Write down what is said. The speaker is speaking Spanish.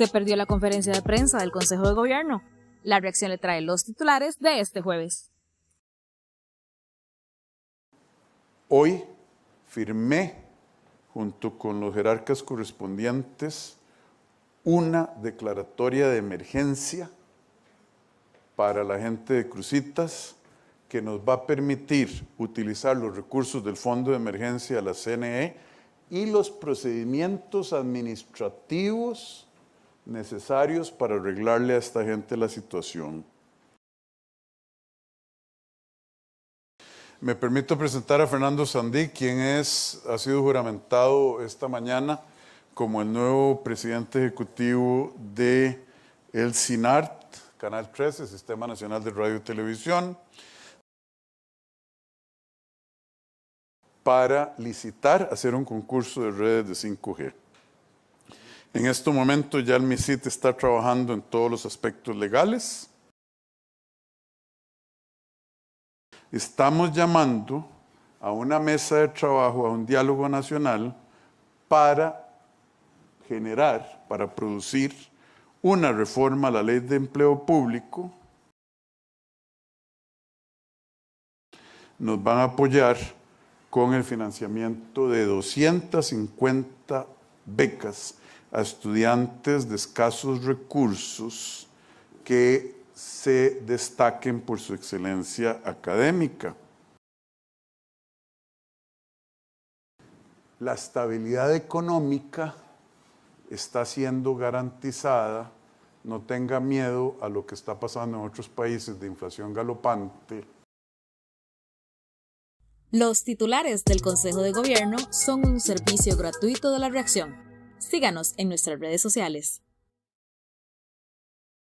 Se perdió la conferencia de prensa del Consejo de Gobierno. La reacción le trae los titulares de este jueves. Hoy firmé, junto con los jerarcas correspondientes, una declaratoria de emergencia para la gente de Crucitas que nos va a permitir utilizar los recursos del Fondo de Emergencia de la CNE y los procedimientos administrativos necesarios para arreglarle a esta gente la situación. Me permito presentar a Fernando Sandí, quien ha sido juramentado esta mañana como el nuevo presidente ejecutivo de el SINART, Canal 13, Sistema Nacional de Radio y Televisión, para licitar, hacer un concurso de redes de 5G. En este momento ya el MISIT está trabajando en todos los aspectos legales. Estamos llamando a una mesa de trabajo, a un diálogo nacional para generar, para producir una reforma a la ley de empleo público. Nos van a apoyar con el financiamiento de 250 becas a estudiantes de escasos recursos que se destaquen por su excelencia académica. La estabilidad económica está siendo garantizada, no tenga miedo a lo que está pasando en otros países de inflación galopante. Los titulares del Consejo de Gobierno son un servicio gratuito de la reacción. Síganos en nuestras redes sociales.